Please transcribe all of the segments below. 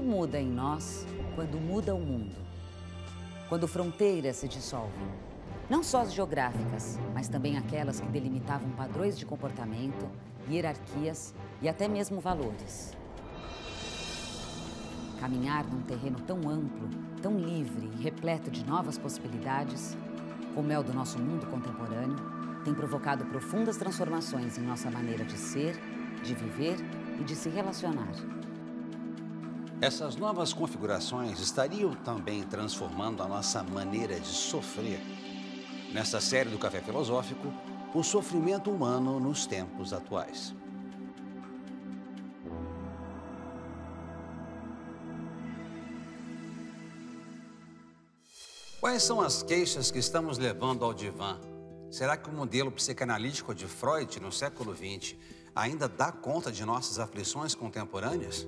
que muda em nós quando muda o mundo? Quando fronteiras se dissolvem, não só as geográficas, mas também aquelas que delimitavam padrões de comportamento, hierarquias e até mesmo valores. Caminhar num terreno tão amplo, tão livre e repleto de novas possibilidades, como é o do nosso mundo contemporâneo, tem provocado profundas transformações em nossa maneira de ser, de viver e de se relacionar. Essas novas configurações estariam também transformando a nossa maneira de sofrer. Nesta série do Café Filosófico, o sofrimento humano nos tempos atuais. Quais são as queixas que estamos levando ao divã? Será que o modelo psicanalítico de Freud no século XX ainda dá conta de nossas aflições contemporâneas?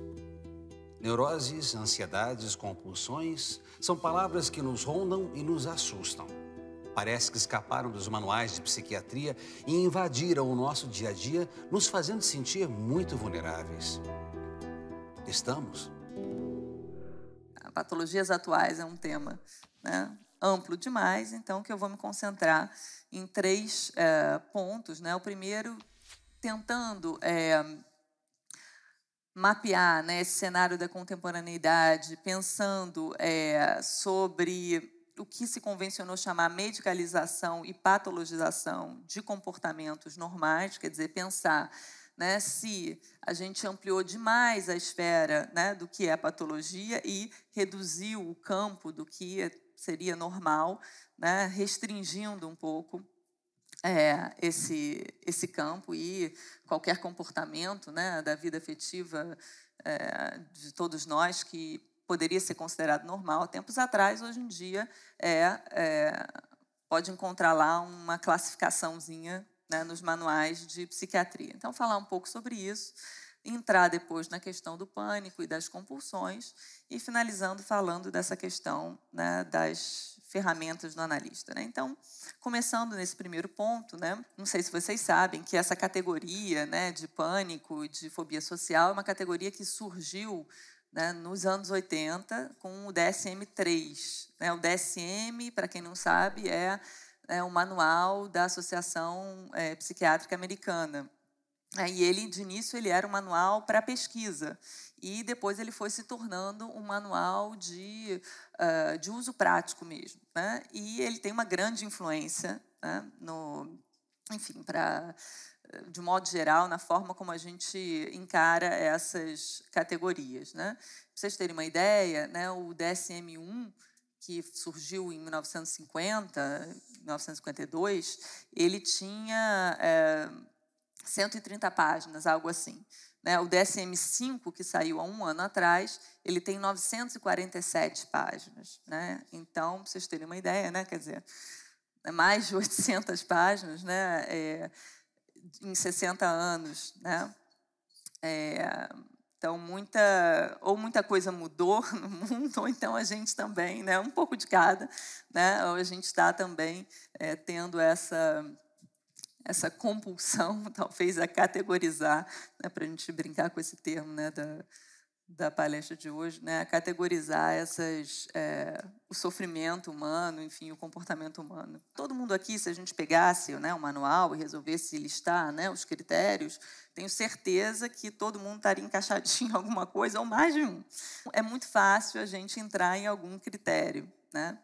Neuroses, ansiedades, compulsões são palavras que nos rondam e nos assustam. Parece que escaparam dos manuais de psiquiatria e invadiram o nosso dia a dia, nos fazendo sentir muito vulneráveis. Estamos? Ah, patologias atuais é um tema né, amplo demais, então que eu vou me concentrar em três é, pontos. Né? O primeiro, tentando é, mapear né, esse cenário da contemporaneidade, pensando é, sobre o que se convencionou chamar medicalização e patologização de comportamentos normais, quer dizer, pensar né, se a gente ampliou demais a esfera né, do que é patologia e reduziu o campo do que seria normal, né, restringindo um pouco é, esse, esse campo e qualquer comportamento né, da vida afetiva é, de todos nós que poderia ser considerado normal tempos atrás, hoje em dia é, é pode encontrar lá uma classificaçãozinha né, nos manuais de psiquiatria. Então, falar um pouco sobre isso, entrar depois na questão do pânico e das compulsões e finalizando falando dessa questão né, das ferramentas do analista. Né? Então, começando nesse primeiro ponto, né, não sei se vocês sabem que essa categoria né, de pânico, de fobia social, é uma categoria que surgiu né, nos anos 80 com o DSM-3. Né? O DSM, para quem não sabe, é, é o manual da Associação é, Psiquiátrica Americana. É, e ele, de início, ele era um manual para pesquisa e depois ele foi se tornando um manual de ah, de uso prático mesmo. Né? E ele tem uma grande influência, né? no, enfim, para de modo geral, na forma como a gente encara essas categorias. Né? Para vocês terem uma ideia, né, o DSM-1, que surgiu em 1950, 1952, ele tinha é, eh, 130 páginas, algo assim. Né? O DSM-5, que saiu há um ano atrás, ele tem 947 páginas. Né? Então, para vocês terem uma ideia, né? quer dizer, é mais de 800 páginas né? É, em 60 anos. Né? É, então, muita, ou muita coisa mudou no mundo, ou então a gente também, né? um pouco de cada, né? ou a gente está também é, tendo essa essa compulsão, talvez, a categorizar, né, para a gente brincar com esse termo né, da, da palestra de hoje, né, a categorizar essas, é, o sofrimento humano, enfim, o comportamento humano. Todo mundo aqui, se a gente pegasse né, o manual e resolvesse listar né, os critérios, tenho certeza que todo mundo estaria encaixadinho em alguma coisa, ou mais de um. É muito fácil a gente entrar em algum critério, né?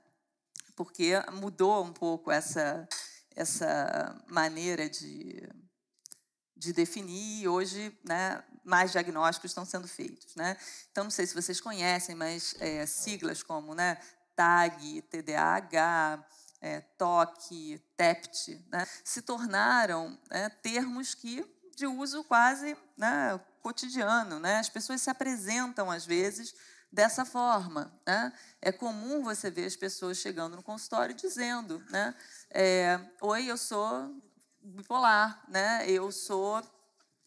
porque mudou um pouco essa essa maneira de, de definir, e hoje né, mais diagnósticos estão sendo feitos. Né? Então, não sei se vocês conhecem, mas é, siglas como né, TAG, TDAH, é, TOC, TEPT, né, se tornaram né, termos que de uso quase né, cotidiano. Né? As pessoas se apresentam, às vezes, dessa forma. Né? É comum você ver as pessoas chegando no consultório dizendo, né? É, Oi, eu sou bipolar, né? Eu sou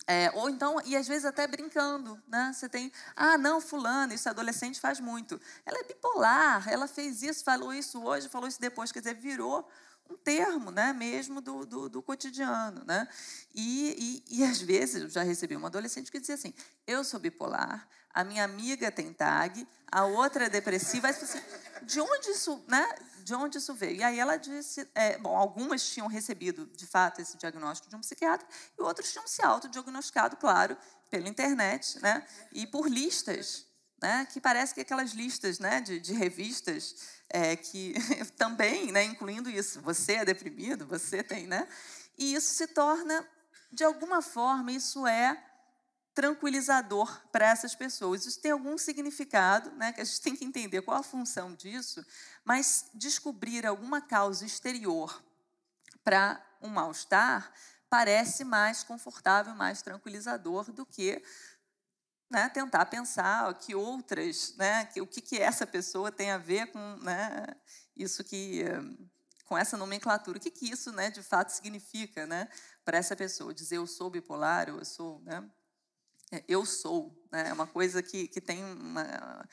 é, ou então, e às vezes até brincando, né? Você tem, ah, não, fulano, isso adolescente faz muito. Ela é bipolar, ela fez isso, falou isso hoje, falou isso depois, quer dizer, virou um termo, né, mesmo do, do, do cotidiano, né? E, e, e às vezes eu já recebi uma adolescente que dizia assim, eu sou bipolar, a minha amiga tem tag, a outra é depressiva. Assim, de onde isso, né? De onde isso veio? E aí ela disse, é, bom, algumas tinham recebido de fato esse diagnóstico de um psiquiatra e outros tinham se autodiagnosticado, claro, pela internet, né? E por listas, né? Que parece que aquelas listas, né? De, de revistas é, que também, né? Incluindo isso, você é deprimido, você tem, né? E isso se torna, de alguma forma, isso é tranquilizador para essas pessoas. Isso tem algum significado, né, que a gente tem que entender qual a função disso, mas descobrir alguma causa exterior para um mal-estar parece mais confortável, mais tranquilizador do que né, tentar pensar que outras, né, que, o que, que essa pessoa tem a ver com né, isso que com essa nomenclatura, o que, que isso né, de fato significa né, para essa pessoa? Dizer eu sou bipolar, eu sou. Né, é, eu sou. Né? É uma coisa que, que tem uma,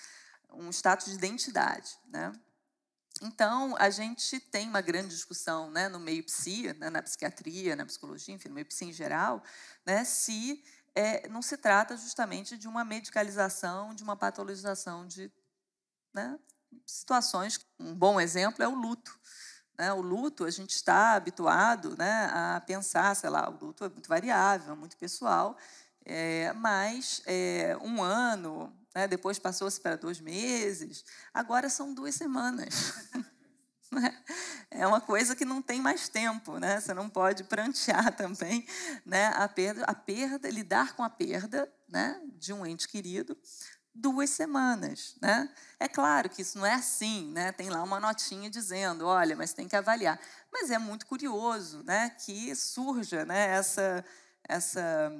um status de identidade. Né? Então, a gente tem uma grande discussão né, no meio psi, né, na psiquiatria, na psicologia, enfim, no meio psi em geral, né, se é, não se trata justamente de uma medicalização, de uma patologização de né, situações. Um bom exemplo é o luto. Né? O luto, a gente está habituado né, a pensar, sei lá, o luto é muito variável, é muito pessoal, é, mas é, um ano, né, depois passou-se para dois meses, agora são duas semanas. Né? é uma coisa que não tem mais tempo, né? Você não pode prantear também, né? A perda, a perda, lidar com a perda, né? De um ente querido, duas semanas, né? É claro que isso não é assim, né? Tem lá uma notinha dizendo, olha, mas tem que avaliar. Mas é muito curioso, né? Que surja, né? Essa essa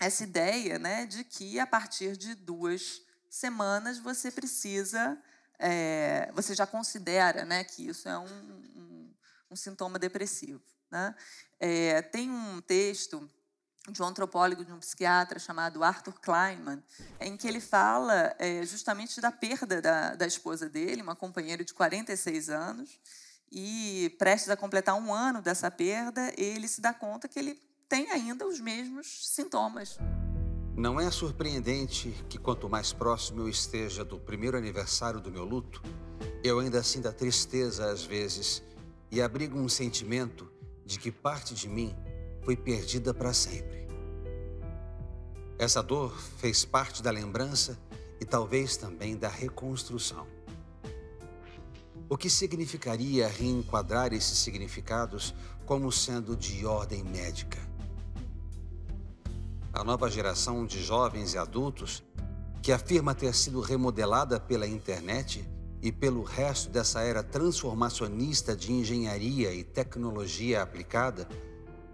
essa ideia né, de que a partir de duas semanas você precisa, é, você já considera né, que isso é um, um, um sintoma depressivo. Né? É, tem um texto de um antropólogo, de um psiquiatra chamado Arthur Kleinman, em que ele fala é, justamente da perda da, da esposa dele, uma companheira de 46 anos, e prestes a completar um ano dessa perda, ele se dá conta que ele tem ainda os mesmos sintomas. Não é surpreendente que quanto mais próximo eu esteja do primeiro aniversário do meu luto, eu ainda sinta tristeza às vezes e abrigo um sentimento de que parte de mim foi perdida para sempre. Essa dor fez parte da lembrança e talvez também da reconstrução. O que significaria reenquadrar esses significados como sendo de ordem médica? a nova geração de jovens e adultos que afirma ter sido remodelada pela internet e pelo resto dessa era transformacionista de engenharia e tecnologia aplicada,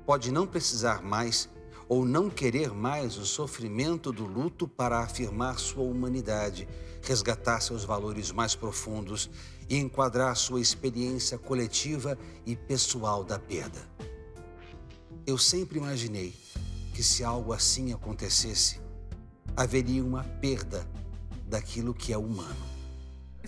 pode não precisar mais ou não querer mais o sofrimento do luto para afirmar sua humanidade, resgatar seus valores mais profundos e enquadrar sua experiência coletiva e pessoal da perda. Eu sempre imaginei que se algo assim acontecesse, haveria uma perda daquilo que é humano.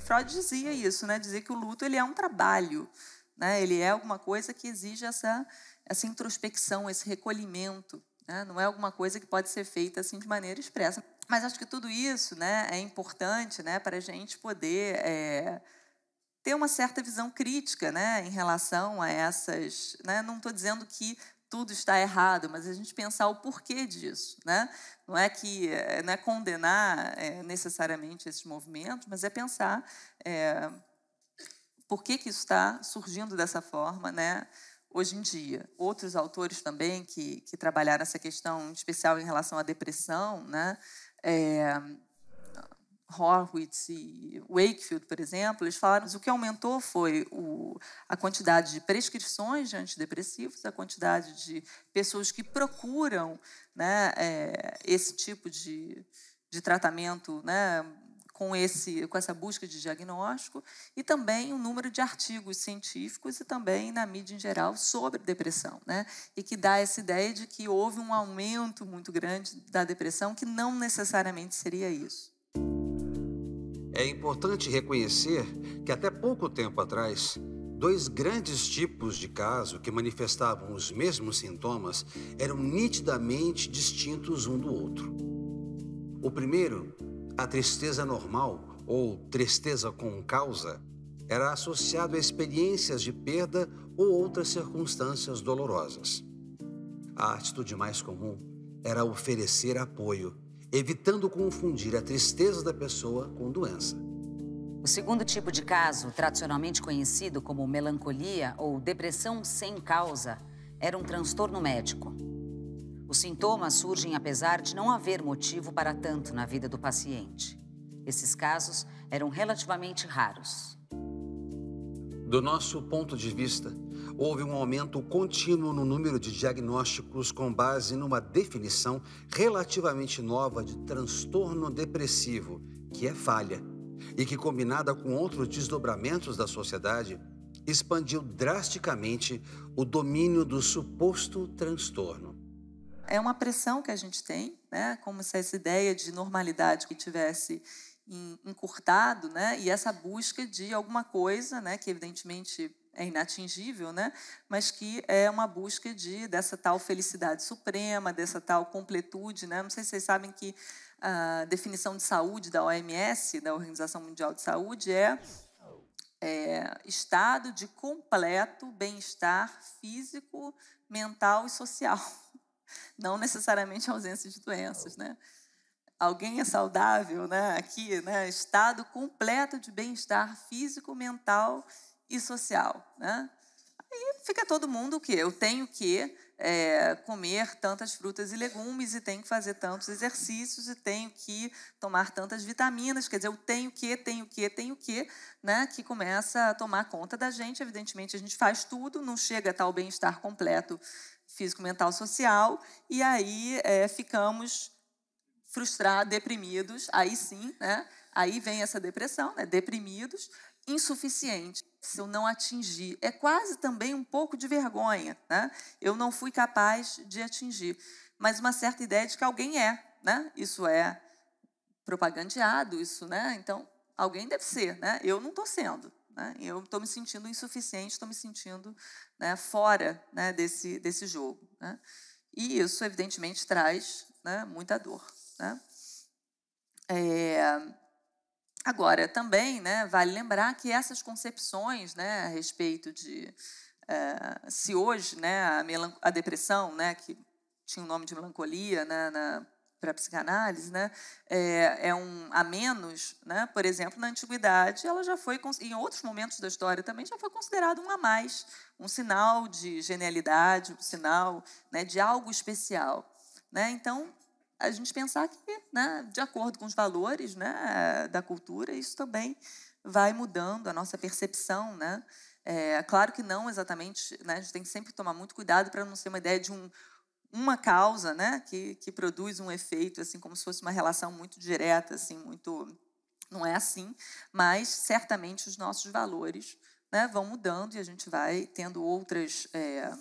Freud dizia isso, né? Dizer que o luto ele é um trabalho, né? Ele é alguma coisa que exige essa essa introspecção, esse recolhimento, né? Não é alguma coisa que pode ser feita assim de maneira expressa. Mas acho que tudo isso, né, é importante, né, para a gente poder é, ter uma certa visão crítica, né, em relação a essas, né? Não estou dizendo que tudo está errado, mas a gente pensar o porquê disso. Né? Não é que eh, não é condenar é, necessariamente esses movimentos, mas é pensar é, por que, que isso está surgindo dessa forma né, hoje em dia. Outros autores também que, que trabalharam essa questão, em especial em relação à depressão, né, é, Horwitz e Wakefield, por exemplo, eles falaram que o que aumentou foi o, a quantidade de prescrições de antidepressivos, a quantidade de pessoas que procuram né, é, esse tipo de, de tratamento né, com, esse, com essa busca de diagnóstico, e também o número de artigos científicos e também na mídia em geral sobre depressão. Né, e que dá essa ideia de que houve um aumento muito grande da depressão, que não necessariamente seria isso. É importante reconhecer que até pouco tempo atrás, dois grandes tipos de caso que manifestavam os mesmos sintomas eram nitidamente distintos um do outro. O primeiro, a tristeza normal ou tristeza com causa, era associado a experiências de perda ou outras circunstâncias dolorosas. A atitude mais comum era oferecer apoio evitando confundir a tristeza da pessoa com doença. O segundo tipo de caso, tradicionalmente conhecido como melancolia ou depressão sem causa, era um transtorno médico. Os sintomas surgem apesar de não haver motivo para tanto na vida do paciente. Esses casos eram relativamente raros. Do nosso ponto de vista, houve um aumento contínuo no número de diagnósticos com base numa definição relativamente nova de transtorno depressivo, que é falha, e que, combinada com outros desdobramentos da sociedade, expandiu drasticamente o domínio do suposto transtorno. É uma pressão que a gente tem, né? como se essa ideia de normalidade que tivesse encurtado, né? e essa busca de alguma coisa, né? que evidentemente é inatingível, né? mas que é uma busca de, dessa tal felicidade suprema, dessa tal completude. Né? Não sei se vocês sabem que a definição de saúde da OMS, da Organização Mundial de Saúde, é, é estado de completo bem-estar físico, mental e social. Não necessariamente ausência de doenças, né? alguém é saudável, né? Aqui, né? Estado completo de bem-estar físico, mental e social. Né? Aí fica todo mundo o quê? Eu tenho que é, comer tantas frutas e legumes, e tenho que fazer tantos exercícios, e tenho que tomar tantas vitaminas, quer dizer, eu tenho que, tenho que, tenho que, né, que começa a tomar conta da gente. Evidentemente, a gente faz tudo, não chega a tal bem-estar completo físico, mental, social, e aí é, ficamos frustrados, deprimidos, aí sim, né, aí vem essa depressão, né, deprimidos, insuficiente se eu não atingir. É quase também um pouco de vergonha. Né? Eu não fui capaz de atingir. Mas uma certa ideia de que alguém é. Né? Isso é propagandeado, isso, né? Então, alguém deve ser, né? Eu não estou sendo. Né? Eu estou me sentindo insuficiente, estou me sentindo né, fora né, desse, desse jogo. Né? E isso, evidentemente, traz né, muita dor. Né? É... Agora, também né, vale lembrar que essas concepções né, a respeito de eh, se hoje né, a, a depressão, né, que tinha o nome de melancolia né, para a psicanálise, né, é, é, um a menos, né, por exemplo, na antiguidade, ela já foi, em outros momentos da história também, já foi considerada um a mais, um sinal de genialidade, um sinal né, de algo especial. Né? Então, a gente pensar que, né, de acordo com os valores né, da cultura, isso também vai mudando a nossa percepção, né? É, claro que não exatamente, né? A gente tem que sempre tomar muito cuidado para não ser uma ideia de um, uma causa, né? Que, que produz um efeito, assim, como se fosse uma relação muito direta, assim, muito... Não é assim, mas certamente os nossos valores né, vão mudando e a gente vai tendo outras... É,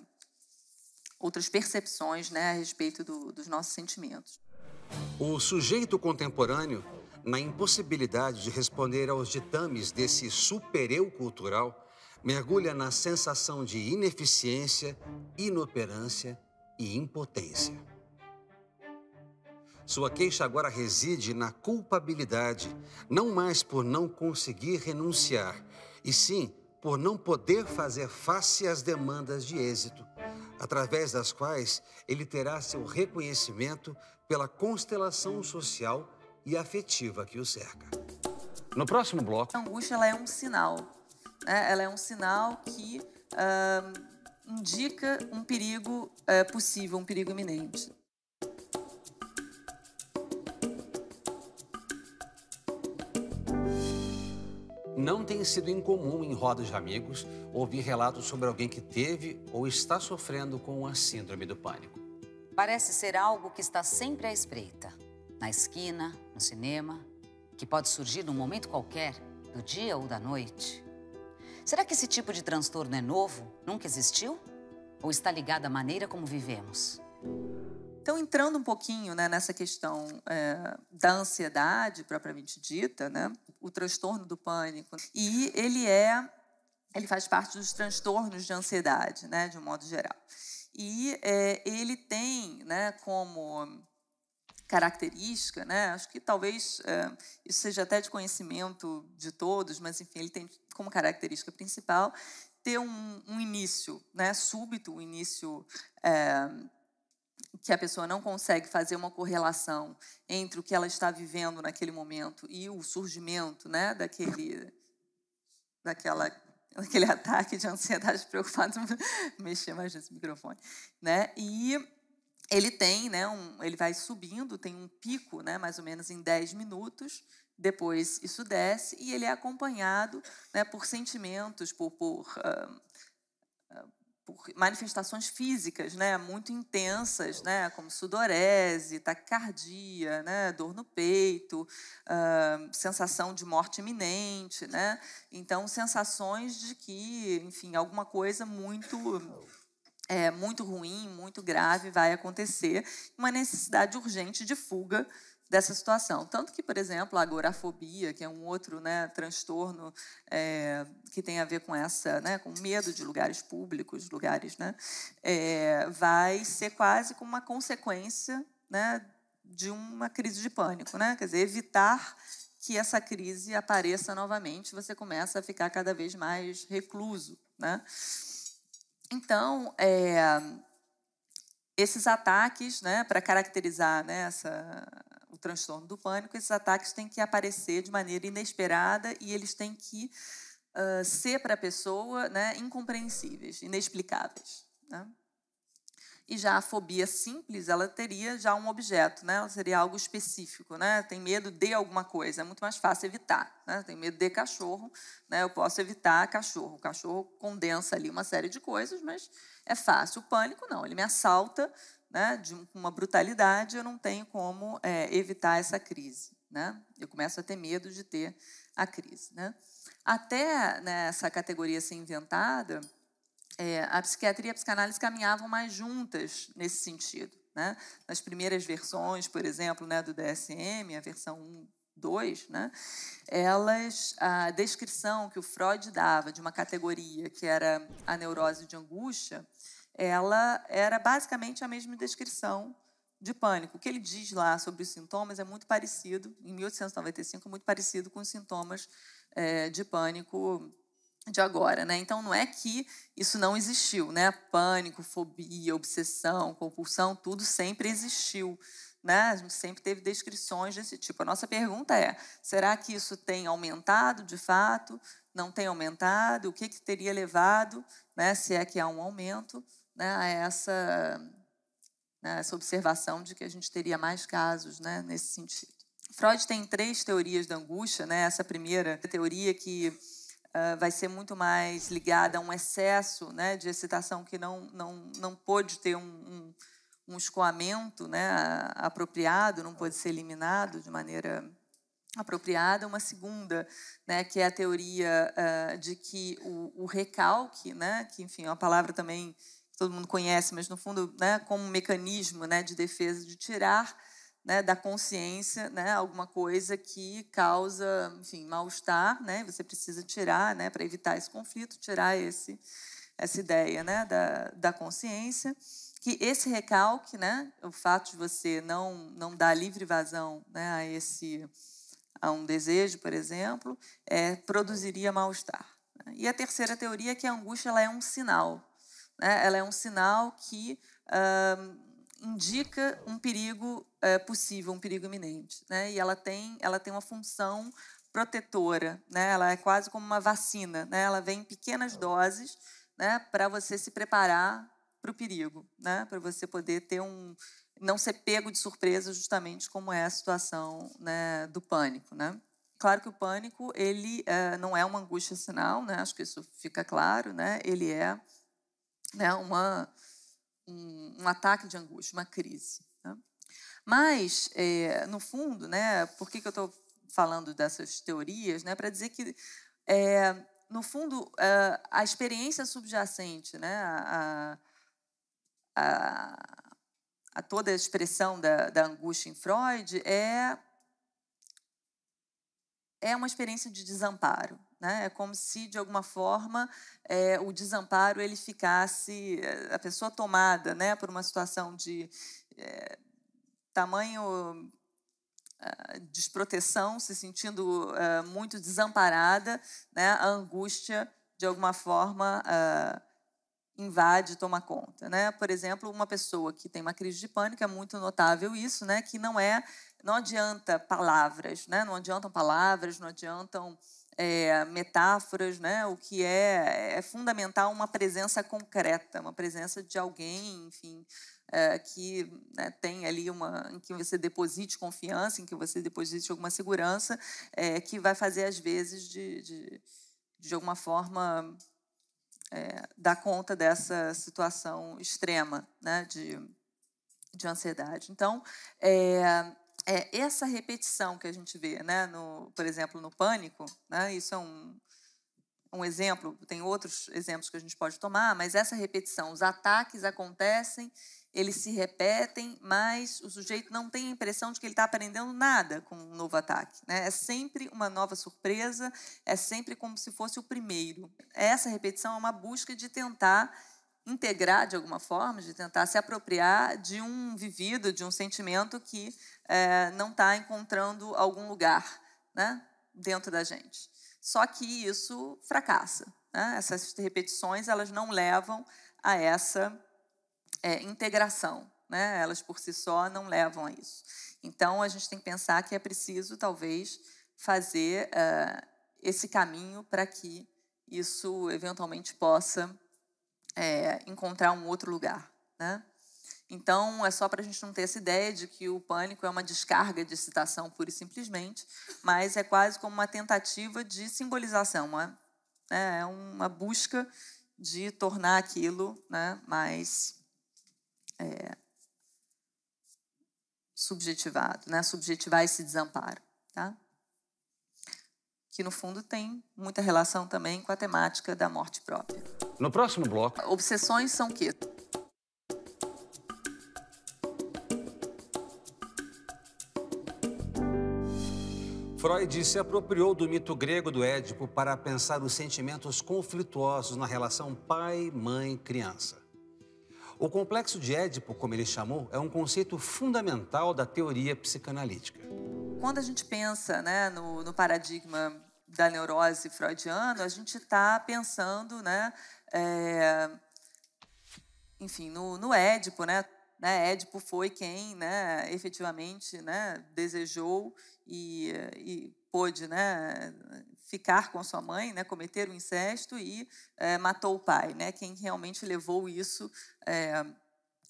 outras percepções né, a respeito do, dos nossos sentimentos. O sujeito contemporâneo, na impossibilidade de responder aos ditames desse supereu cultural, mergulha na sensação de ineficiência, inoperância e impotência. Sua queixa agora reside na culpabilidade, não mais por não conseguir renunciar, e sim por não poder fazer face às demandas de êxito, através das quais ele terá seu reconhecimento pela constelação social e afetiva que o cerca. No próximo bloco. A então, angústia ela é um sinal. Né? Ela é um sinal que uh, indica um perigo uh, possível, um perigo iminente. Não tem sido incomum em rodas de amigos ouvir relatos sobre alguém que teve ou está sofrendo com a síndrome do pânico. Parece ser algo que está sempre à espreita na esquina, no cinema, que pode surgir num momento qualquer, do dia ou da noite. Será que esse tipo de transtorno é novo? Nunca existiu? Ou está ligado à maneira como vivemos? Então, entrando um pouquinho né, nessa questão é, da ansiedade propriamente dita, né, o transtorno do pânico, e ele é, ele faz parte dos transtornos de ansiedade, né, de um modo geral. E é, ele tem, né, como característica, né? Acho que talvez é, isso seja até de conhecimento de todos, mas enfim, ele tem como característica principal ter um, um início, né? Súbito, um início é, que a pessoa não consegue fazer uma correlação entre o que ela está vivendo naquele momento e o surgimento né, daquele, daquela, daquele ataque de ansiedade preocupado, mexer mais nesse microfone, né? E ele tem, né, um, ele vai subindo, tem um pico, né, mais ou menos em 10 minutos, depois isso desce e ele é acompanhado né, por sentimentos, por, por uh, por manifestações físicas, né, muito intensas, né, como sudorese, taquicardia, né, dor no peito, uh, sensação de morte iminente, né, então sensações de que, enfim, alguma coisa muito é, muito ruim, muito grave vai acontecer, uma necessidade urgente de fuga dessa situação. Tanto que, por exemplo, a agorafobia, que é um outro né, transtorno é, que tem a ver com essa, né, com medo de lugares públicos, lugares, né, é, vai ser quase como uma consequência né, de uma crise de pânico, né? Quer dizer, evitar que essa crise apareça novamente, você começa a ficar cada vez mais recluso, né? Então, é, esses ataques, né, para caracterizar né, essa, o transtorno do pânico, esses ataques têm que aparecer de maneira inesperada e eles têm que uh, ser para a pessoa né, incompreensíveis, inexplicáveis. Né? E já a fobia simples, ela teria já um objeto, né? ela seria algo específico. Né? Tem medo de alguma coisa, é muito mais fácil evitar. Né? Tem medo de cachorro, né? eu posso evitar cachorro. O cachorro condensa ali uma série de coisas, mas é fácil. O pânico, não, ele me assalta né, de uma brutalidade, eu não tenho como é, evitar essa crise. Né? Eu começo a ter medo de ter a crise. Né? Até essa categoria ser inventada, é, a psiquiatria e a psicanálise caminhavam mais juntas nesse sentido. Né? Nas primeiras versões, por exemplo, né, do DSM, a versão 1, 2, né, elas, a descrição que o Freud dava de uma categoria que era a neurose de angústia, ela era basicamente a mesma descrição de pânico. O que ele diz lá sobre os sintomas é muito parecido, em 1895, muito parecido com os sintomas é, de pânico de agora, né? Então não é que isso não existiu, né? Pânico, fobia, obsessão, compulsão, tudo sempre existiu, né? A gente sempre teve descrições desse tipo. A nossa pergunta é: será que isso tem aumentado de fato? Não tem aumentado? O que, que teria levado, né? Se é que há um aumento? né, a essa, né, essa observação de que a gente teria mais casos né, nesse sentido. Freud tem três teorias da angústia. Né? Essa primeira é teoria que uh, vai ser muito mais ligada a um excesso né, de excitação que não, não, não pôde ter um, um, um escoamento né, apropriado, não pôde ser eliminado de maneira apropriada, uma segunda, né, que é a teoria uh, de que o, o, recalque, né, que enfim, é uma palavra também todo mundo conhece, mas no fundo, né, como um mecanismo né, de defesa, de tirar né, da consciência né, alguma coisa que causa, enfim, mal-estar, né, você precisa tirar, né, para evitar esse conflito, tirar esse, essa ideia né, da, da consciência, que esse recalque, né, o fato de você não, não dar livre vazão né, a, esse, a um desejo, por exemplo, é, produziria mal-estar. Né. E a terceira teoria é que a angústia ela é um sinal, né, ela é um sinal que uh, indica um perigo uh, possível, um perigo iminente. Né, e ela tem, ela tem uma função protetora, né, ela é quase como uma vacina, né, ela vem em pequenas doses né, para você se preparar para o perigo, né, para você poder ter um não ser pego de surpresa justamente como é a situação né, do pânico, né? Claro que o pânico ele uh, não é uma angústia sinal, né? Acho que isso fica claro, né? Ele é né, uma, um, um ataque de angústia, uma crise. Né? Mas, é, no fundo, né, por que, que eu estou falando dessas teorias? Né, Para dizer que, é, no fundo, é, a experiência subjacente né, a, a, a toda a expressão da, da angústia em Freud é é uma experiência de desamparo. Né? É como se, de alguma forma, é, o desamparo ele ficasse, eh, a pessoa tomada né, por uma situação de é, tamanho ah, desproteção, se sentindo ah, muito desamparada, né, a angústia, de alguma forma, ah, invade, toma conta, né? Por exemplo, uma pessoa que tem uma crise de pânico é muito notável isso, né? Que não é, não adianta palavras, né? Não adiantam palavras, não adiantam é, metáforas, né? O que é, é fundamental uma presença concreta, uma presença de alguém, enfim, é, que né, tem ali uma em que você deposite confiança, em que você deposite alguma segurança, é, que vai fazer às vezes de, de, de alguma forma é, dar conta dessa situação extrema, né? De, de ansiedade. Então, é, é essa repetição que a gente vê, né? no, por exemplo, no pânico, né? isso é um, um exemplo, tem outros exemplos que a gente pode tomar, mas essa repetição, os ataques acontecem, eles se repetem, mas o sujeito não tem a impressão de que ele está aprendendo nada com um novo ataque. Né? É sempre uma nova surpresa, é sempre como se fosse o primeiro. Essa repetição é uma busca de tentar integrar de alguma forma, de tentar se apropriar de um vivido, de um sentimento que é, não está encontrando algum lugar né, dentro da gente. Só que isso fracassa. Né? Essas repetições elas não levam a essa é, integração. Né? Elas por si só não levam a isso. Então a gente tem que pensar que é preciso talvez fazer é, esse caminho para que isso eventualmente possa é, encontrar um outro lugar, né? Então, é só para a gente não ter essa ideia de que o pânico é uma descarga de excitação pura e simplesmente, mas é quase como uma tentativa de simbolização, uma, né? é, é uma busca de tornar aquilo né, mais é, subjetivado, né, subjetivar esse desamparo. Tá? que no fundo tem muita relação também com a temática da morte própria. No próximo bloco. Obsessões são o quê? Freud se apropriou do mito grego do Édipo para pensar os sentimentos conflituosos na relação pai-mãe-criança. O complexo de Édipo, como ele chamou, é um conceito fundamental da teoria psicanalítica. Quando a gente pensa né, no, no paradigma da neurose freudiana, a gente está pensando, né, é, enfim, no, no Édipo, né, né, Édipo foi quem né, efetivamente né, desejou e, e pôde né, ficar com sua mãe, né, cometer o um incesto e é, matou o pai, né, quem realmente levou isso é,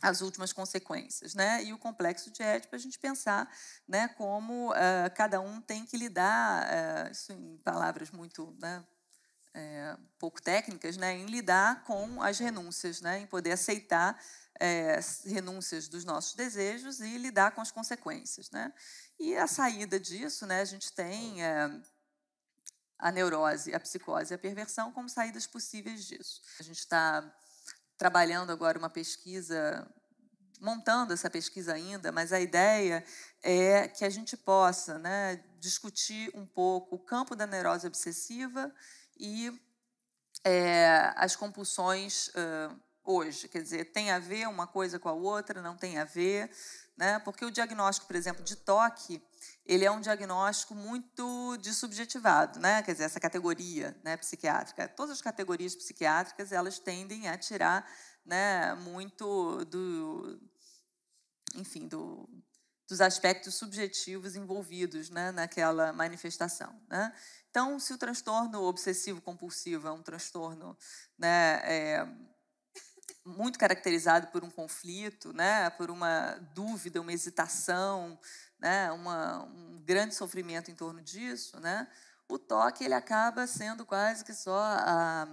às últimas consequências. Né? E o complexo de Édipo, a gente pensar né, como é, cada um tem que lidar, isso em palavras muito né, é, pouco técnicas né, em lidar com as renúncias, né, em poder aceitar é, renúncias dos nossos desejos e lidar com as consequências. Né? E a saída disso, né, a gente tem é, a neurose, a psicose e a perversão como saídas possíveis disso. A gente está trabalhando agora uma pesquisa, montando essa pesquisa ainda, mas a ideia é que a gente possa né, discutir um pouco o campo da neurose obsessiva e é, as compulsões uh, hoje. Quer dizer, tem a ver uma coisa com a outra, não tem a ver, né? Porque o diagnóstico, por exemplo, de toque, ele é um diagnóstico muito desubjetivado, né? Quer dizer, essa categoria, né, psiquiátrica. Todas as categorias psiquiátricas, elas tendem a tirar, né, muito do enfim, do dos aspectos subjetivos envolvidos né, naquela manifestação. Né? Então, se o transtorno obsessivo-compulsivo é um transtorno né, é, muito caracterizado por um conflito, né, por uma dúvida, uma hesitação, né, uma, um grande sofrimento em torno disso, né, o toque ele acaba sendo quase que só a,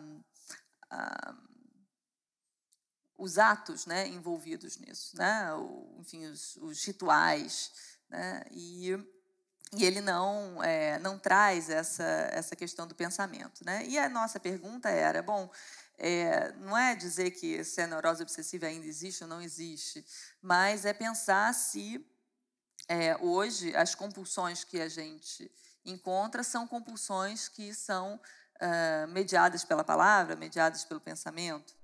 a os atos né, envolvidos nisso, né? O, enfim, os, os rituais. Né? E, e ele não, é, não traz essa, essa questão do pensamento. Né? E a nossa pergunta era: bom, é, não é dizer que se a neurose obsessiva ainda existe ou não existe, mas é pensar se é, hoje as compulsões que a gente encontra são compulsões que são ah, mediadas pela palavra, mediadas pelo pensamento?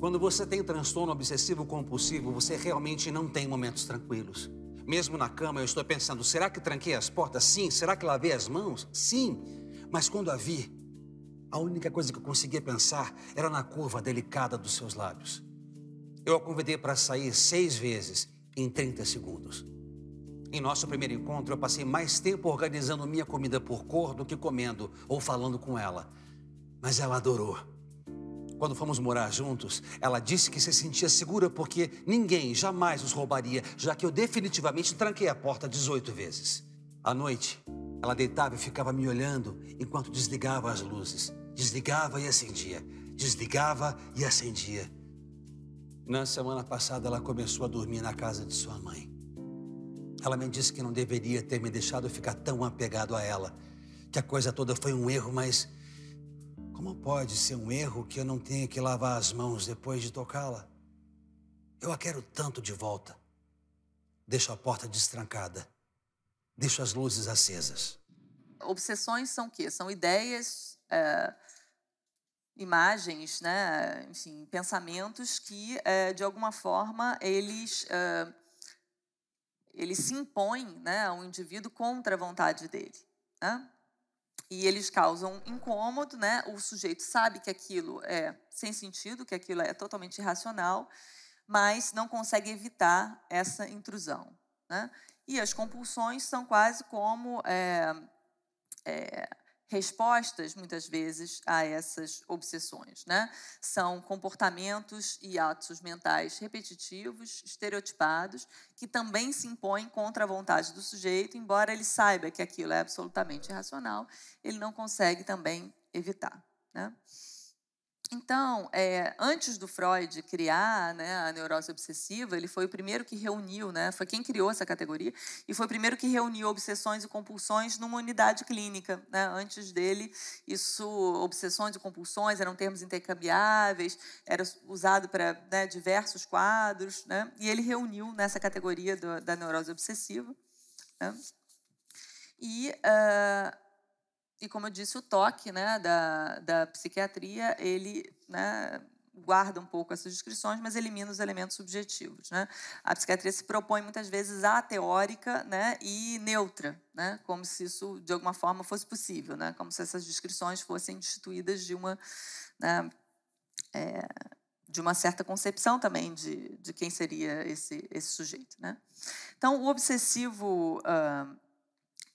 Quando você tem transtorno obsessivo compulsivo, você realmente não tem momentos tranquilos. Mesmo na cama, eu estou pensando: será que tranquei as portas? Sim. Será que lavei as mãos? Sim. Mas quando a vi, a única coisa que eu conseguia pensar era na curva delicada dos seus lábios. Eu a convidei para sair seis vezes em 30 segundos. Em nosso primeiro encontro, eu passei mais tempo organizando minha comida por cor do que comendo ou falando com ela. Mas ela adorou. Quando fomos morar juntos, ela disse que se sentia segura porque ninguém jamais os roubaria, já que eu definitivamente tranquei a porta 18 vezes. À noite, ela deitava e ficava me olhando enquanto desligava as luzes. Desligava e acendia. Desligava e acendia. Na semana passada, ela começou a dormir na casa de sua mãe. Ela me disse que não deveria ter me deixado ficar tão apegado a ela, que a coisa toda foi um erro, mas como pode ser um erro que eu não tenha que lavar as mãos depois de tocá-la? Eu a quero tanto de volta. Deixo a porta destrancada. Deixo as luzes acesas. Obsessões são o quê? São ideias, é, imagens, né? enfim, pensamentos que, é, de alguma forma, eles. É, ele se impõe né, indivíduo contra a vontade dele. Né? E eles causam incômodo, né? o sujeito sabe que aquilo é sem sentido, que aquilo é totalmente irracional, mas não consegue evitar essa intrusão. Né? E as compulsões são quase como é, é, respostas, muitas vezes, a essas obsessões. Né? São comportamentos e atos mentais repetitivos, estereotipados, que também se impõem contra a vontade do sujeito, embora ele saiba que aquilo é absolutamente irracional, ele não consegue também evitar. Né? Então, é, antes do Freud criar né, a neurose obsessiva, ele foi o primeiro que reuniu, né, foi quem criou essa categoria, e foi o primeiro que reuniu obsessões e compulsões numa unidade clínica. Né? Antes dele, isso, obsessões e compulsões eram termos intercambiáveis, era usado para né, diversos quadros, né? e ele reuniu nessa categoria do, da neurose obsessiva. Né? E. Uh, e como eu disse, o toque né, da, da psiquiatria, ele né, guarda um pouco essas descrições, mas elimina os elementos subjetivos. Né? A psiquiatria se propõe muitas vezes ateórica né, e neutra, né? como se isso, de alguma forma, fosse possível, né? como se essas descrições fossem instituídas de uma... Né, é, de uma certa concepção também de, de quem seria esse, esse sujeito. Né? Então, o obsessivo uh,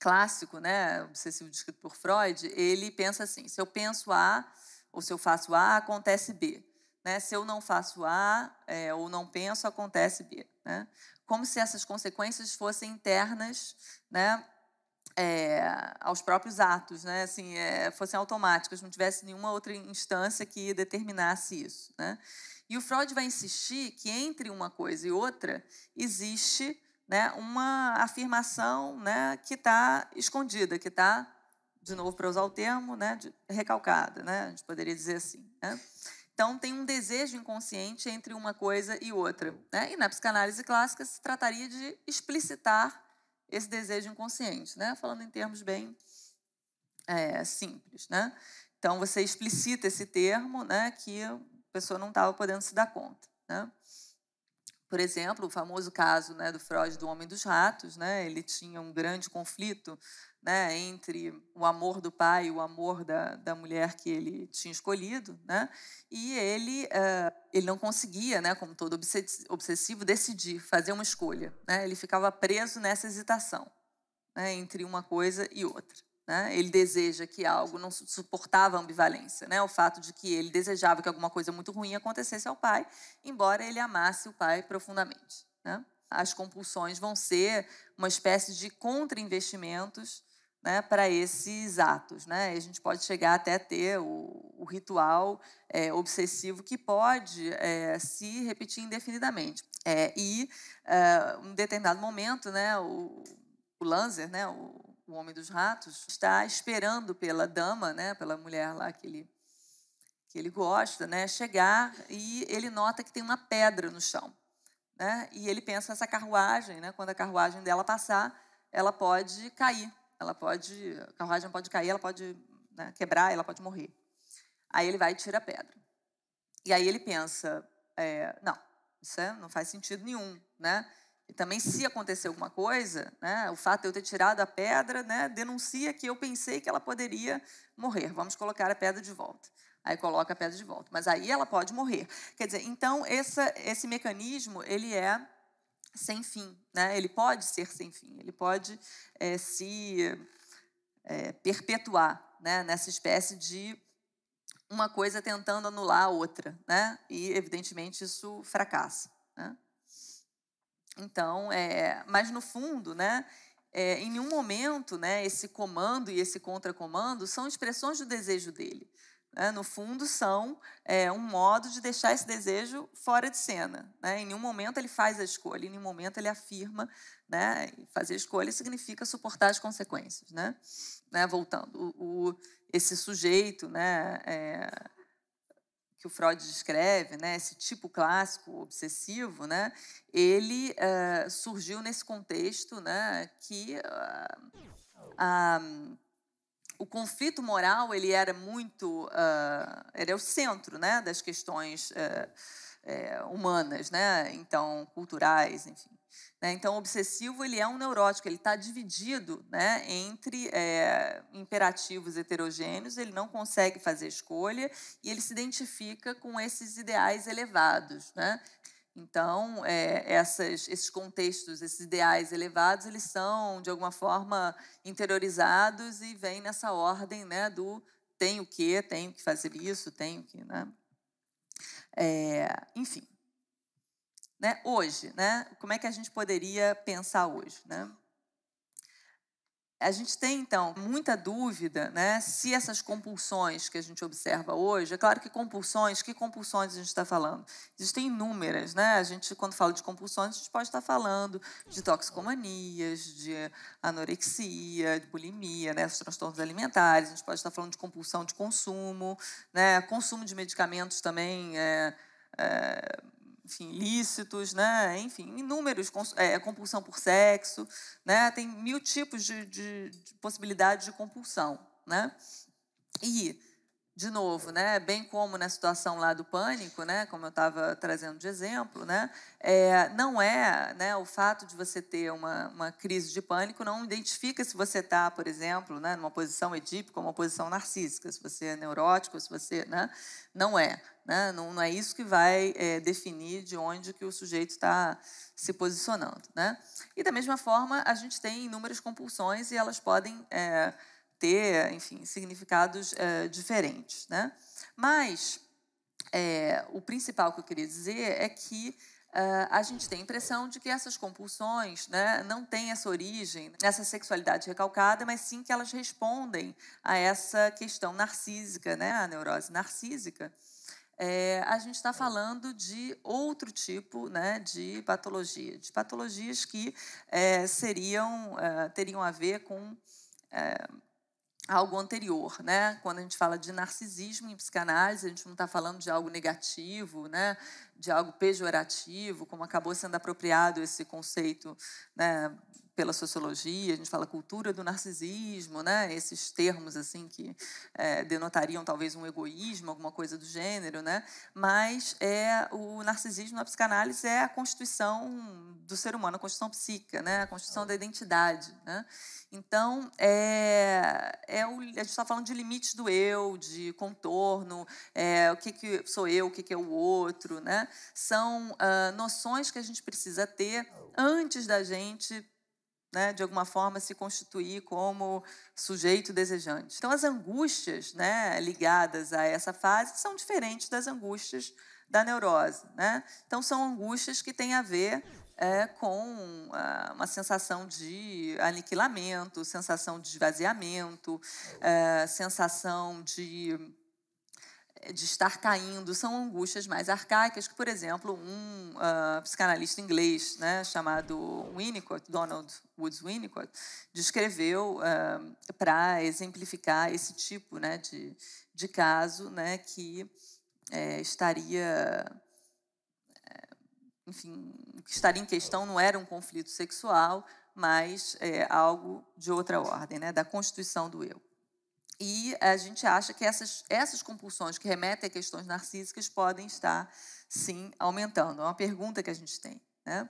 clássico, né, obsessivo descrito por Freud, ele pensa assim: se eu penso A ou se eu faço A, acontece B. Né? Se eu não faço A é, ou não penso, acontece B. Né? Como se essas consequências fossem internas né, é, aos próprios atos, né? assim, é, fossem automáticas, não tivesse nenhuma outra instância que determinasse isso. Né? E o Freud vai insistir que entre uma coisa e outra existe né, uma afirmação né, que está escondida, que está, de novo para usar o termo, né, de, recalcada, né, a gente poderia dizer assim. Né? Então, tem um desejo inconsciente entre uma coisa e outra. Né? E na psicanálise clássica se trataria de explicitar esse desejo inconsciente, né? falando em termos bem é, simples. Né? Então, você explicita esse termo né, que a pessoa não estava podendo se dar conta. Né? Por exemplo, o famoso caso né, do Freud do Homem dos Ratos, né, ele tinha um grande conflito né, entre o amor do pai e o amor da, da mulher que ele tinha escolhido, né, e ele, uh, ele não conseguia, né, como todo obsessivo, decidir, fazer uma escolha. Né, ele ficava preso nessa hesitação né, entre uma coisa e outra. Né? Ele deseja que algo não suportava a ambivalência, né? o fato de que ele desejava que alguma coisa muito ruim acontecesse ao pai, embora ele amasse o pai profundamente. Né? As compulsões vão ser uma espécie de contra-investimentos né, para esses atos. Né? a gente pode chegar até ter o, o ritual é, obsessivo que pode é, se repetir indefinidamente. É, e, em é, um determinado momento, né, o, o Lanzer, né, o o Homem dos Ratos, está esperando pela dama, né, pela mulher lá que ele, que ele gosta, né, chegar e ele nota que tem uma pedra no chão. Né, e ele pensa nessa carruagem, né, quando a carruagem dela passar, ela pode cair, ela pode, a carruagem pode cair, ela pode né, quebrar, ela pode morrer. Aí ele vai e tira a pedra. E aí ele pensa, é, não, isso é, não faz sentido nenhum, né? E também, se acontecer alguma coisa, né, o fato de eu ter tirado a pedra né, denuncia que eu pensei que ela poderia morrer. Vamos colocar a pedra de volta. Aí coloca a pedra de volta. Mas aí ela pode morrer. Quer dizer, então, essa, esse mecanismo ele é sem fim. Né? Ele pode ser sem fim. Ele pode é, se é, perpetuar né, nessa espécie de uma coisa tentando anular a outra. Né? E, evidentemente, isso fracassa. Né? Então, é, mas no fundo, né, é, em nenhum momento, né, esse comando e esse contracomando são expressões do desejo dele. Né? No fundo, são é, um modo de deixar esse desejo fora de cena. Né? Em nenhum momento ele faz a escolha, em nenhum momento ele afirma. Né? Fazer escolha significa suportar as consequências. Né? Né, voltando, o, o, esse sujeito, né, é, que o Freud descreve, né, esse tipo clássico obsessivo, né, ele uh, surgiu nesse contexto né, que uh, o conflito moral ele era muito ah, era é o centro né, das questões eh, eh, humanas, né, então culturais, enfim. Né? Então, o obsessivo ele é um neurótico, ele está dividido né, entre é, imperativos heterogêneos, ele não consegue fazer escolha e ele se identifica com esses ideais elevados. Né? Então, é, essas, esses contextos, esses ideais elevados, eles são, de alguma forma, interiorizados e vêm nessa ordem né, do tenho que, tenho que fazer isso, tenho que. Né? É, enfim né, hoje, né? Como é que a gente poderia pensar hoje, né? A gente tem, então, muita dúvida né, se essas compulsões que a gente observa hoje, é claro que compulsões, que compulsões a gente está falando? Existem inúmeras, né? A gente, quando fala de compulsões, a gente pode estar tá falando de toxicomanias, de anorexia, de bulimia, né, os transtornos alimentares, a gente pode estar tá falando de compulsão de consumo, né, consumo de medicamentos também. É, é, enfim, ilícitos, né? enfim, inúmeros, é, compulsão por sexo, né? tem mil tipos de, de, de de compulsão. Né? E, de novo, né? bem como na situação lá do pânico, né? como eu estava trazendo de exemplo, né? É, não é né? o fato de você ter uma, uma crise de pânico não identifica se você está, por exemplo, né? numa posição edípica ou uma posição narcísica, se você é neurótico, se você. Né? Não é. Né? Não, não, é isso que vai é, definir de onde que o sujeito está se posicionando. Né? E, da mesma forma, a gente tem inúmeras compulsões e elas podem é, ter, enfim, significados é, diferentes. Né? Mas é, o principal que eu queria dizer é que Uh, a gente tem a impressão de que essas compulsões né, não têm essa origem, nessa sexualidade recalcada, mas sim que elas respondem a essa questão narcísica, né, a neurose narcísica, é, a gente está falando de outro tipo né, de patologia, de patologias que é, seriam, é, teriam a ver com é, algo anterior, né? Quando a gente fala de narcisismo em psicanálise, a gente não está falando de algo negativo, né? De algo pejorativo, como acabou sendo apropriado esse conceito, né? pela sociologia, a gente fala cultura do narcisismo, né? esses termos assim que é, denotariam talvez um egoísmo, alguma coisa do gênero, né? mas é o narcisismo na psicanálise é a constituição do ser humano, a constituição psíquica, né? a constituição da identidade. Né? Então, é, é o, a gente está falando de limites do eu, de contorno, é, o que, que sou eu, o que, que é o outro. Né? São ah, noções que a gente precisa ter antes da gente né, de alguma forma se constituir como sujeito desejante. Então, as angústias né, ligadas a essa fase são diferentes das angústias da neurose. Né? Então, são angústias que têm a ver é, com ah, uma sensação de aniquilamento, sensação de esvaziamento, é, sensação de de estar caindo são angústias mais arcaicas que, por exemplo, um uh, psicanalista inglês né, chamado Winnicott, Donald Woods Winnicott, descreveu uh, ah, para exemplificar esse tipo né, de, de caso né, que é, estaria é, enfim, que estaria em questão não era um conflito sexual, mas é, algo de outra ordem, né, da constituição do eu. E a gente acha que essas, essas compulsões que remetem a questões narcísicas podem estar, sim, aumentando. É uma pergunta que a gente tem. Né?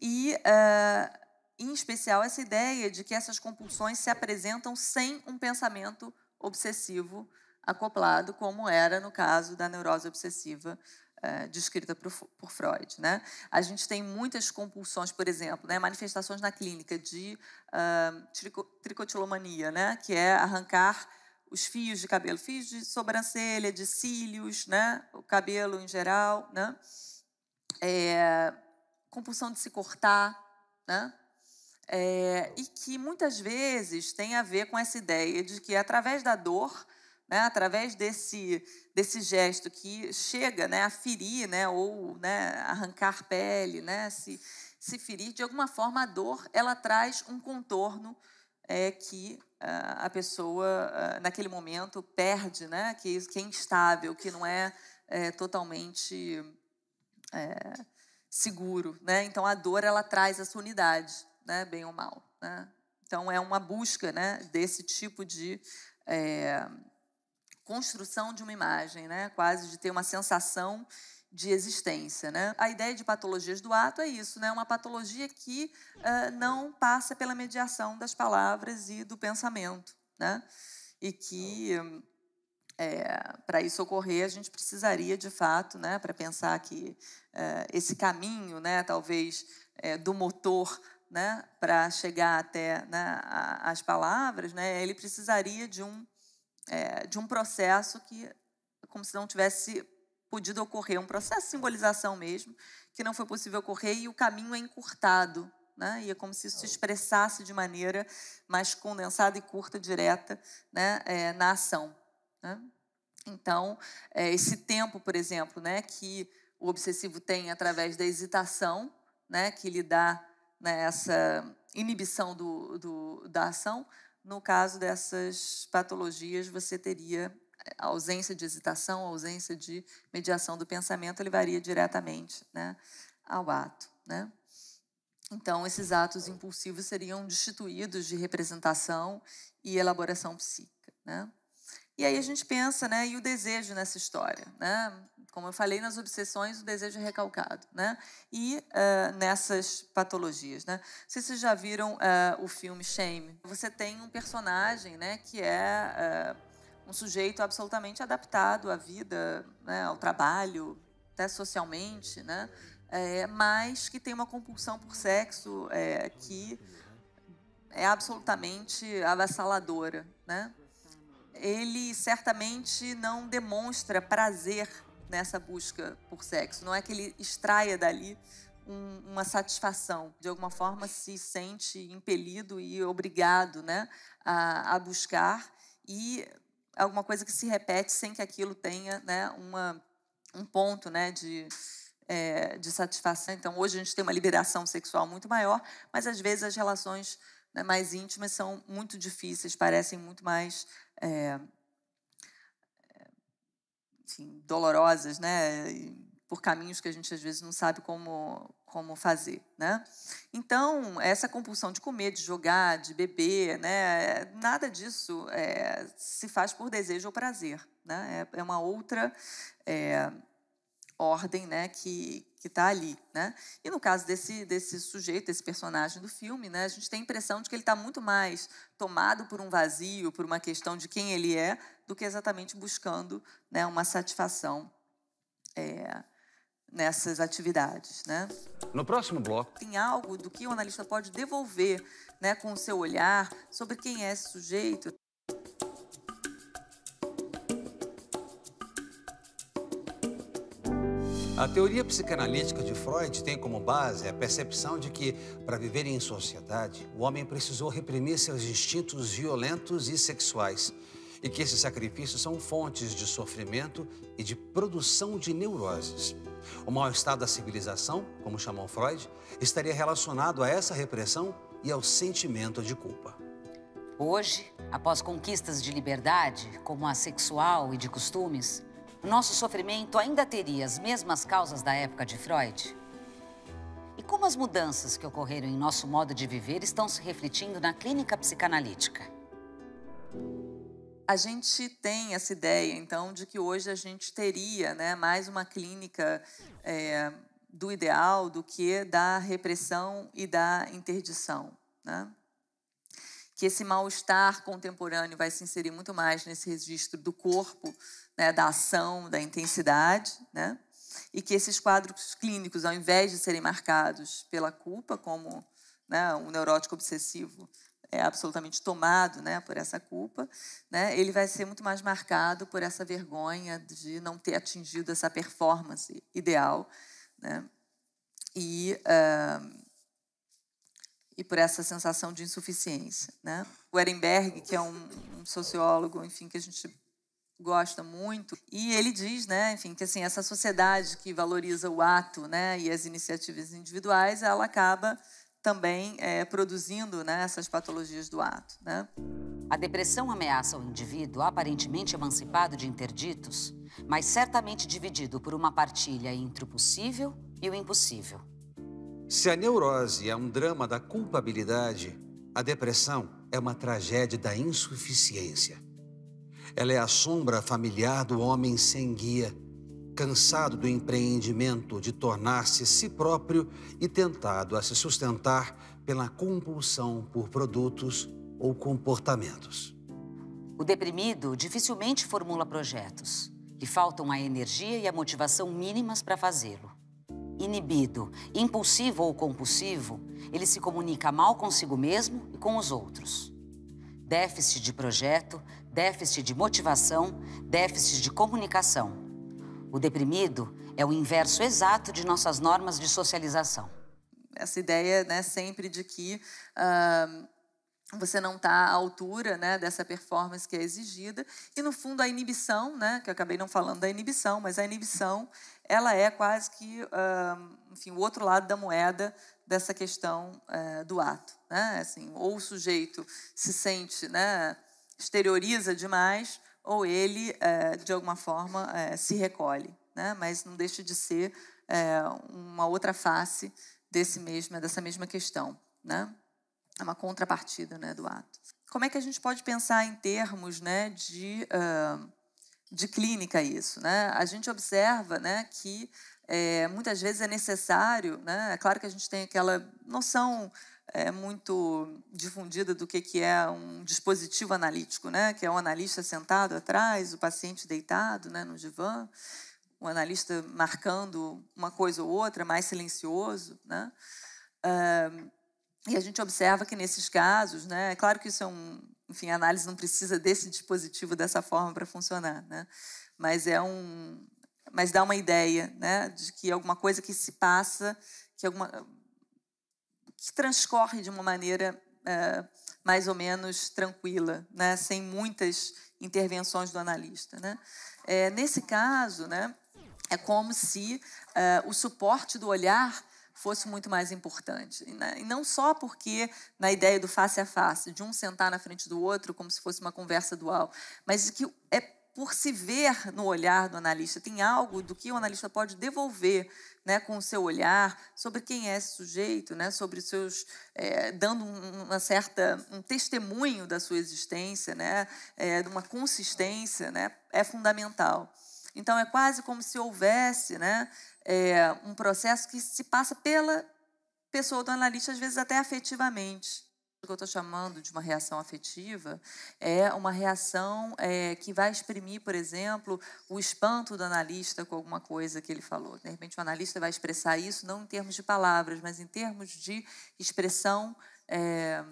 E, uh, em especial, essa ideia de que essas compulsões se apresentam sem um pensamento obsessivo acoplado, como era no caso da neurose obsessiva eh, descrita por, por, Freud. Né? A gente tem muitas compulsões, por exemplo, né, manifestações na clínica de uh, trico, tricotilomania, né, que é arrancar os fios de cabelo, fios de sobrancelha, de cílios, né, o cabelo em geral, né, é, compulsão de se cortar, né, é, e que muitas vezes tem a ver com essa ideia de que através da dor né, através desse, desse gesto que chega né, a ferir né, ou né, arrancar pele, né, se, se ferir, de alguma forma a dor ela traz um contorno é, que ah, a pessoa, ah, naquele momento, perde, né, que, que é instável, que não é, é totalmente é, seguro. Né? Então, a dor ela traz essa unidade, né, bem ou mal. Né? Então, é uma busca né, desse tipo de é, construção de uma imagem, né? quase de ter uma sensação de existência. Né? A ideia de patologias do ato é isso, né? uma patologia que uh, não passa pela mediação das palavras e do pensamento. Né? E que, é, eh, para isso ocorrer, a gente precisaria, de fato, né, para pensar que eh, esse caminho, né, talvez, é, do motor né, para chegar até né, as palavras, né, ele precisaria de um é, de um processo que, é como se não tivesse podido ocorrer, um processo de simbolização mesmo, que não foi possível ocorrer e o caminho é encurtado. Né? E é como se isso se tá. expressasse de maneira mais condensada e curta, direta, né? É, na ação. Né? Então, é, esse tempo, por exemplo, né, que o obsessivo tem através da hesitação, né, que lhe dá né, essa inibição do, do da ação, no caso dessas patologias, você teria a eh, ausência de hesitação, a ausência de mediação do pensamento, levaria diretamente né, ao ato. Né? Então, esses atos impulsivos seriam destituídos de representação e elaboração psíquica. Né? E aí a gente pensa, né, e o desejo nessa história, né? como eu falei, nas obsessões, o desejo é recalcado, né? E uh, nessas patologias, né? Se vocês já viram uh, o filme Shame, você tem um personagem, né, que é uh, um sujeito absolutamente adaptado à vida, né, ao trabalho, até socialmente, né? É, mas que tem uma compulsão por sexo é, que é absolutamente avassaladora, né? Ele certamente não demonstra prazer nessa busca por sexo. Não é que ele extraia dali um, uma satisfação. De alguma forma se sente impelido e obrigado né, a, a buscar. E alguma é coisa que se repete sem que aquilo tenha né, uma, um ponto né, de, é, de satisfação. Então, hoje a gente tem uma liberação sexual muito maior, mas às vezes as relações né, mais íntimas são muito difíceis, parecem muito mais é, enfim, dolorosas, né? Por caminhos que a gente às vezes não sabe como, como fazer, né? Então, essa compulsão de comer, de jogar, de beber, né? Nada disso é, se faz por desejo ou prazer, né? É, é uma outra é, ordem, né? Que, que está ali, né? E no caso desse, desse sujeito, desse personagem do filme, né? A gente tem a impressão de que ele está muito mais tomado por um vazio, por uma questão de quem ele é, do que exatamente buscando né, uma satisfação é, nessas atividades. Né? No próximo bloco. Tem algo do que o analista pode devolver né, com o seu olhar sobre quem é esse sujeito. A teoria psicanalítica de Freud tem como base a percepção de que, para viver em sociedade, o homem precisou reprimir seus instintos violentos e sexuais e que esses sacrifícios são fontes de sofrimento e de produção de neuroses. O mal-estar da civilização, como chamou Freud, estaria relacionado a essa repressão e ao sentimento de culpa. Hoje, após conquistas de liberdade, como a sexual e de costumes, o nosso sofrimento ainda teria as mesmas causas da época de Freud? E como as mudanças que ocorreram em nosso modo de viver estão se refletindo na clínica psicanalítica? a gente tem essa ideia, então, de que hoje a gente teria né, mais uma clínica é, do ideal do que da repressão e da interdição. Né? Que esse mal-estar contemporâneo vai se inserir muito mais nesse registro do corpo, né, da ação, da intensidade, né? e que esses quadros clínicos, ao invés de serem marcados pela culpa, como né, um neurótico obsessivo é absolutamente tomado né, por essa culpa, né, ele vai ser muito mais marcado por essa vergonha de não ter atingido essa performance ideal né, e, uh, e por essa sensação de insuficiência. Né. O Ehrenberg, que é um, um sociólogo enfim, que a gente gosta muito e ele diz né enfim que assim essa sociedade que valoriza o ato né e as iniciativas individuais ela acaba também é, produzindo né, essas patologias do ato. Né? A depressão ameaça o indivíduo aparentemente emancipado de interditos, mas certamente dividido por uma partilha entre o possível e o impossível. Se a neurose é um drama da culpabilidade, a depressão é uma tragédia da insuficiência. Ela é a sombra familiar do homem sem guia cansado do empreendimento de tornar-se si próprio e tentado a se sustentar pela compulsão por produtos ou comportamentos. O deprimido dificilmente formula projetos. Lhe faltam a energia e a motivação mínimas para fazê-lo. Inibido, impulsivo ou compulsivo, ele se comunica mal consigo mesmo e com os outros. Déficit de projeto, déficit de motivação, déficit de comunicação o deprimido é o inverso exato de nossas normas de socialização. Essa ideia, né, sempre de que uh você não está à altura né, dessa performance que é exigida. E, no fundo, a inibição, né, que eu acabei não falando da inibição, mas a inibição ela é quase que uh, enfim, o outro lado da moeda dessa questão uh, do ato. Né? Assim, ou o sujeito se sente, né, exterioriza demais, ou ele, é, de alguma forma, é, se recolhe. Né? Mas não deixa de ser é, uma outra face desse mesmo, dessa mesma questão. Né? É uma contrapartida né, do ato. Como é que a gente pode pensar em termos né, de, de clínica isso? Né? A gente observa né, que é, muitas vezes é necessário, né? é claro que a gente tem aquela noção é, muito difundida do que, que é um dispositivo analítico, né? que é o um analista sentado atrás, o paciente deitado né, no divã, o analista marcando uma coisa ou outra, mais silencioso. Né? e a gente observa que nesses casos, né, é claro que isso é um. Enfim, a análise não precisa desse dispositivo dessa forma para funcionar, né? mas é um. Mas dá uma ideia né, de que alguma coisa que se passa, que alguma, que transcorre de uma maneira é, mais ou menos tranquila, né? sem muitas intervenções do analista. Né? É, nesse caso, né, é como se é, o suporte do olhar fosse muito mais importante. Né? E não só porque, na ideia do face a face, de um sentar na frente do outro, como se fosse uma conversa dual, mas que é por se ver no olhar do analista, tem algo do que o analista pode devolver né, com o seu olhar sobre quem é esse sujeito, né, sobre seus. É, dando uma certa. um testemunho da sua existência, né, é, de uma consistência, né, é fundamental. Então, é quase como se houvesse né, é, um processo que se passa pela pessoa do analista, às vezes até afetivamente que eu estou chamando de uma reação afetiva é uma reação é, que vai exprimir, por exemplo, o espanto do analista com alguma coisa que ele falou. De repente, o analista vai expressar isso não em termos de palavras, mas em termos de expressão é,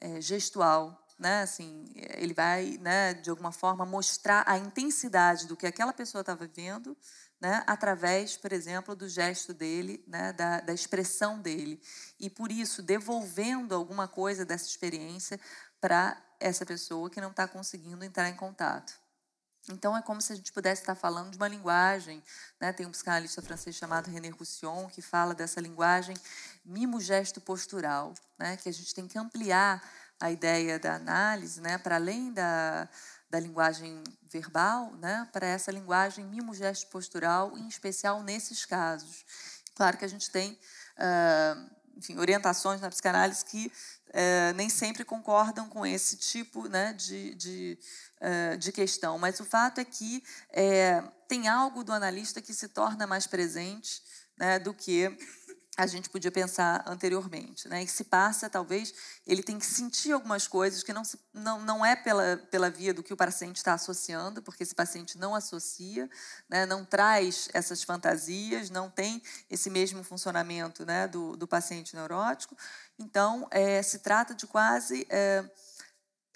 é, gestual. Né? Assim, ele vai, né, de alguma forma, mostrar a intensidade do que aquela pessoa estava vivendo né, através, por exemplo, do gesto dele, né, da, da, expressão dele. E por isso, devolvendo alguma coisa dessa experiência para essa pessoa que não está conseguindo entrar em contato. Então, é como se a gente pudesse estar tá falando de uma linguagem. Né? Tem um psicanalista francês chamado René Roussillon que fala dessa linguagem mimo-gesto postural, né, que a gente tem que ampliar a ideia da análise né, para além da da linguagem verbal né, para essa linguagem mimo-gesto postural, em especial nesses casos. Claro que a gente tem uh, enfim, orientações na psicanálise que uh, nem sempre concordam com esse tipo né, de, de, uh, de questão, mas o fato é que eh, tem algo do analista que se torna mais presente né, do que a gente podia pensar anteriormente. Né? E se passa, talvez, ele tem que sentir algumas coisas que não, se, não, não é pela, pela via do que o paciente está associando, porque esse paciente não associa, né? não traz essas fantasias, não tem esse mesmo funcionamento né? do, do paciente neurótico. Então, é, se trata de quase é,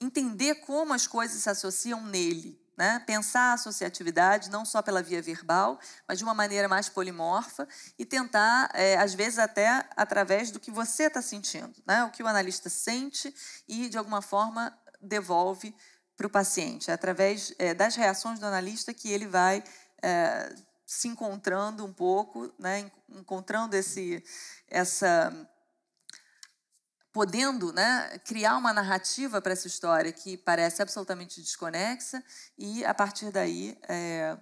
entender como as coisas se associam nele. Né? Pensar a associatividade não só pela via verbal, mas de uma maneira mais polimorfa e tentar, é, às vezes, até através do que você está sentindo, né? o que o analista sente e, de alguma forma, devolve para o paciente. É através é, das reações do analista que ele vai é, se encontrando um pouco, né? encontrando esse, essa podendo né, criar uma narrativa para essa história que parece absolutamente desconexa e, a partir daí, é,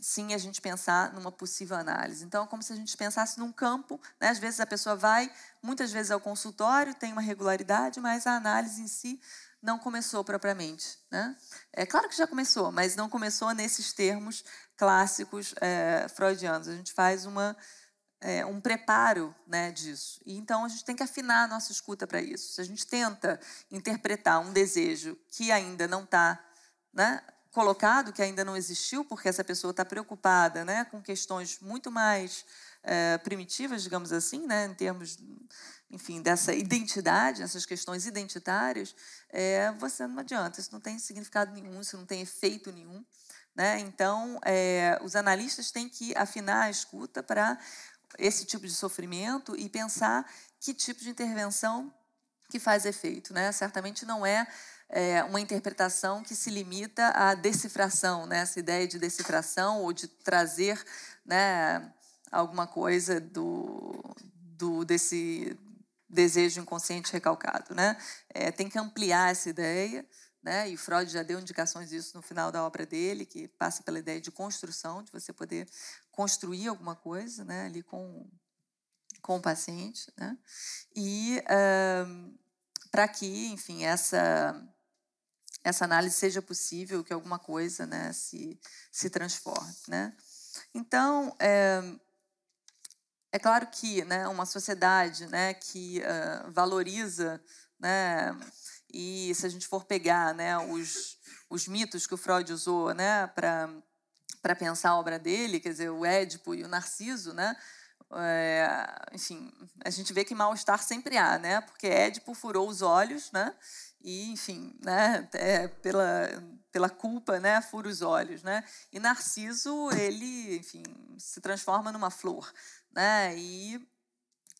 sim, a gente pensar numa possível análise. Então, é como se a gente pensasse num campo. Né, às vezes, a pessoa vai, muitas vezes, ao consultório, tem uma regularidade, mas a análise em si não começou propriamente. Né? É claro que já começou, mas não começou nesses termos clássicos é, freudianos. A gente faz uma é, um preparo né, disso. E então a gente tem que afinar a nossa escuta para isso. Se a gente tenta interpretar um desejo que ainda não está né, colocado, que ainda não existiu, porque essa pessoa está preocupada né, com questões muito mais é, primitivas, digamos assim, né, em termos, enfim, dessa identidade, essas questões identitárias, é, você não adianta, isso não tem significado nenhum, isso não tem efeito nenhum. Né? Então, é, os analistas têm que afinar a escuta para esse tipo de sofrimento e pensar que tipo de intervenção que faz efeito. Né? Certamente não é, é uma interpretação que se limita à decifração, né? essa ideia de decifração ou de trazer né, alguma coisa do, do desse desejo inconsciente recalcado. Né? É, tem que ampliar essa ideia né? E Freud já deu indicações disso no final da obra dele, que passa pela ideia de construção, de você poder construir alguma coisa, né? Ali com com o paciente, né? E uh, para que, enfim, essa essa análise seja possível, que alguma coisa, né? Se se transforme, né? Então é, é claro que, né, uma sociedade, né, que uh, valoriza, né, e se a gente for pegar né, os, os mitos que o Freud usou né, para pensar a obra dele, quer dizer, o Édipo e o Narciso, né, é, enfim, a gente vê que mal-estar sempre há, né, porque Édipo furou os olhos, né, e, enfim, né, é, pela, pela culpa, né, fura os olhos, né? E Narciso, ele, enfim, se transforma numa flor, né? E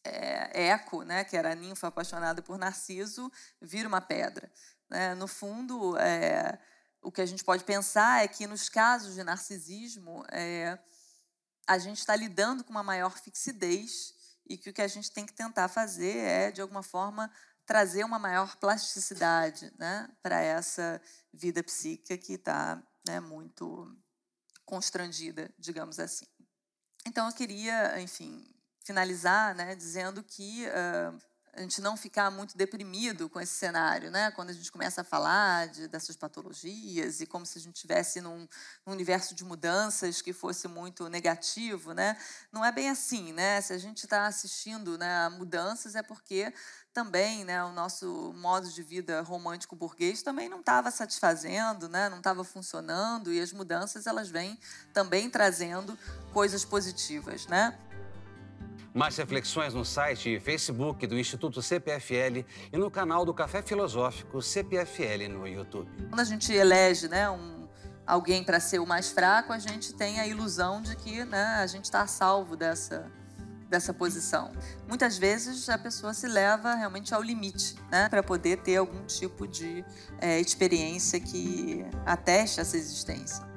é, Eco, né, que era a ninfa apaixonada por Narciso, vira uma pedra. Né? No fundo, é, o que a gente pode pensar é que nos casos de narcisismo, é, a gente está lidando com uma maior fixidez e que o que a gente tem que tentar fazer é, de alguma forma, trazer uma maior plasticidade né, para essa vida psíquica que está né, muito constrangida, digamos assim. Então, eu queria, enfim, finalizar né, dizendo que uh, a gente não ficar muito deprimido com esse cenário, né? quando a gente começa a falar de, dessas patologias e como se a gente estivesse num, num, universo de mudanças que fosse muito negativo. Né? Não é bem assim. Né? Se a gente está assistindo né, a mudanças, é porque também né, o nosso modo de vida romântico burguês também não estava satisfazendo, né, não estava funcionando, e as mudanças elas vêm também trazendo coisas positivas. Né? Mais reflexões no site e Facebook do Instituto CPFL e no canal do Café Filosófico CPFL no YouTube. Quando a gente elege né, um, alguém para ser o mais fraco, a gente tem a ilusão de que né, a gente está salvo dessa, dessa posição. Muitas vezes a pessoa se leva realmente ao limite, né, para poder ter algum tipo de é, experiência que ateste essa existência.